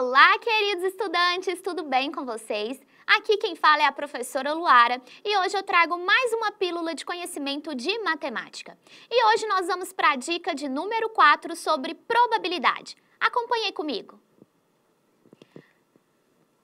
Olá, queridos estudantes, tudo bem com vocês? Aqui quem fala é a professora Luara e hoje eu trago mais uma pílula de conhecimento de matemática. E hoje nós vamos para a dica de número 4 sobre probabilidade. Acompanhe comigo.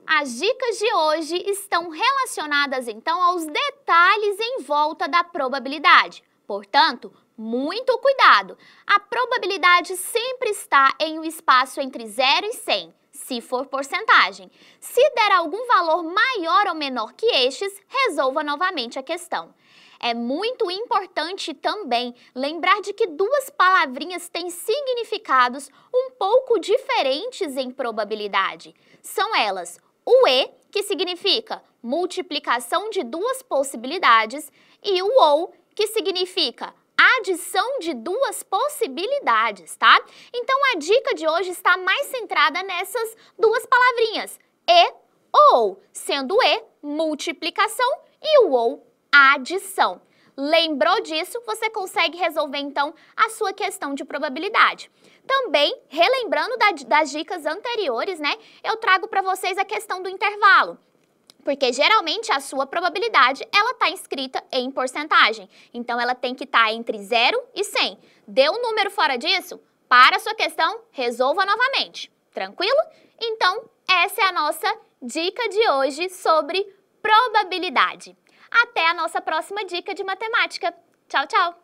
As dicas de hoje estão relacionadas então aos detalhes em volta da probabilidade. Portanto, muito cuidado! A probabilidade sempre está em um espaço entre 0 e 100 se for porcentagem. Se der algum valor maior ou menor que estes, resolva novamente a questão. É muito importante também lembrar de que duas palavrinhas têm significados um pouco diferentes em probabilidade. São elas o E, que significa multiplicação de duas possibilidades, e o OU, que significa adição de duas possibilidades, tá? Então a dica de hoje está mais centrada nessas duas palavrinhas, e ou, sendo e multiplicação e o ou adição. Lembrou disso? Você consegue resolver então a sua questão de probabilidade. Também, relembrando da, das dicas anteriores, né, eu trago para vocês a questão do intervalo porque geralmente a sua probabilidade ela está escrita em porcentagem. Então ela tem que estar tá entre 0 e 100. Deu um número fora disso? Para a sua questão, resolva novamente. Tranquilo? Então, essa é a nossa dica de hoje sobre probabilidade. Até a nossa próxima dica de matemática. Tchau, tchau!